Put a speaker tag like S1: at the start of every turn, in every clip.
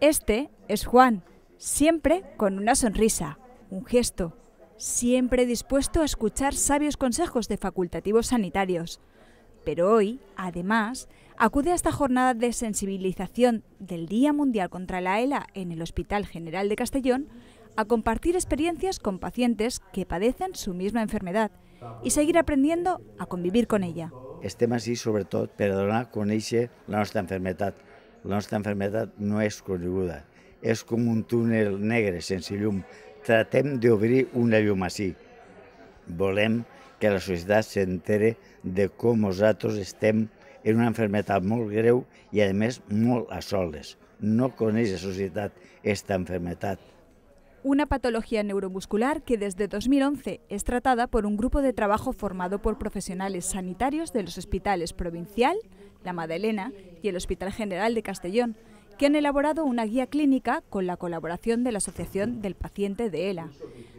S1: Este es Juan, siempre con una sonrisa, un gesto, siempre dispuesto a escuchar sabios consejos de facultativos sanitarios. Pero hoy, además, acude a esta jornada de sensibilización del Día Mundial contra la ELA en el Hospital General de Castellón a compartir experiencias con pacientes que padecen su misma enfermedad y seguir aprendiendo a convivir con ella.
S2: Este així, sobre todo donar a con la nuestra enfermedad, La nostra malaltia no és coneguda, és com un túnel negre sense llum. Tratem d'obrir una llum així. Volem que la societat s'entere de com nosaltres estem en una malaltia molt greu i, a més, molt a soles. No coneix la societat aquesta malaltia.
S1: Una patología neuromuscular que desde 2011 es tratada por un grupo de trabajo formado por profesionales sanitarios de los hospitales provincial, la Madelena y el Hospital General de Castellón, que han elaborado una guía clínica con la colaboración de la Asociación del Paciente de ELA,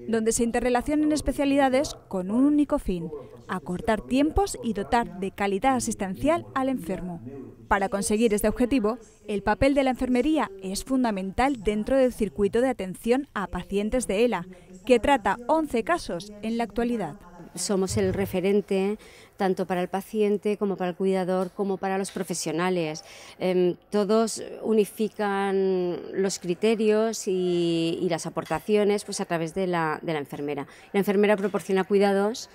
S1: donde se interrelacionan especialidades con un único fin, acortar tiempos y dotar de calidad asistencial al enfermo. Para conseguir este objetivo, el papel de la enfermería es fundamental dentro del circuito de atención a pacientes de ELA, que trata 11 casos en la actualidad somos el referente tanto para el paciente como para el cuidador, como para los profesionales. Em, todos unifican los criterios y, las aportaciones pues, a través de la, de la enfermera. La enfermera proporciona cuidados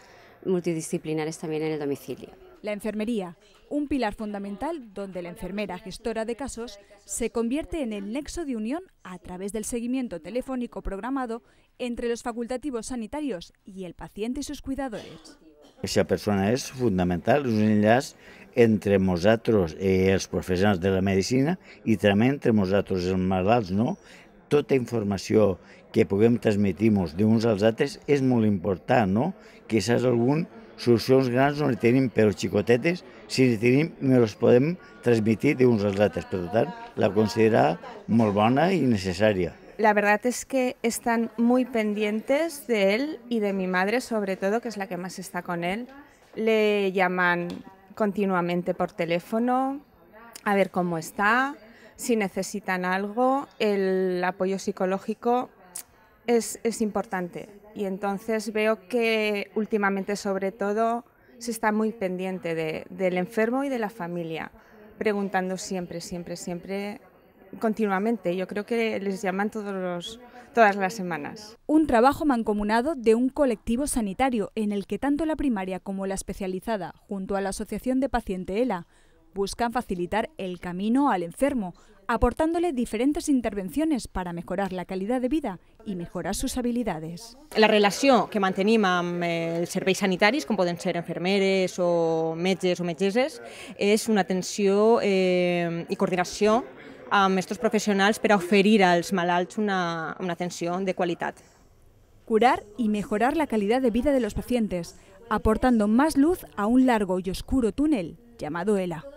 S1: multidisciplinares también en el domicilio. La enfermería un pilar fundamental donde la enfermera gestora de casos se convierte en el nexo de unión a través del seguimiento telefónico programado entre los facultativos sanitarios y el paciente y sus cuidadores.
S2: Esa persona es fundamental, es un entre nosotros y los profesionales de la medicina y también entre nosotros los malalts, no? toda información que podemos transmitir de a los otros es muy importante, no? Quizás algún sus sons no tienen tenim, chicotetes si le tenim, no los podem transmitir de als altres. Per la considera molt bona i necessària.
S3: La verdad es que están muy pendientes de él y de mi madre, sobre todo, que es la que más está con él. Le llaman continuamente por teléfono a ver cómo está, si necesitan algo. El apoyo psicológico es, importante y entonces veo que últimamente sobre todo se está muy pendiente del enfermo y de la familia, preguntando siempre, siempre, siempre, continuamente. Yo creo que les llaman todos los, todas las semanas.
S1: Un trabajo mancomunado de un colectivo sanitario en el que tanto la primaria como la especializada, junto a la Asociación de Paciente ELA, buscan facilitar el camino al enfermo, aportándole diferentes intervenciones para mejorar la calidad de vida y mejorar sus habilidades.
S3: La relación que mantenim el eh, els serveis sanitaris, com poden ser enfermeres o metges o mecheses es una atención y eh, coordinación a amb profesionales para ofrecer a oferir als una, atención de calidad.
S1: Curar y mejorar la calidad de vida de los pacientes, aportando más luz a un largo y oscuro túnel llamado ELA.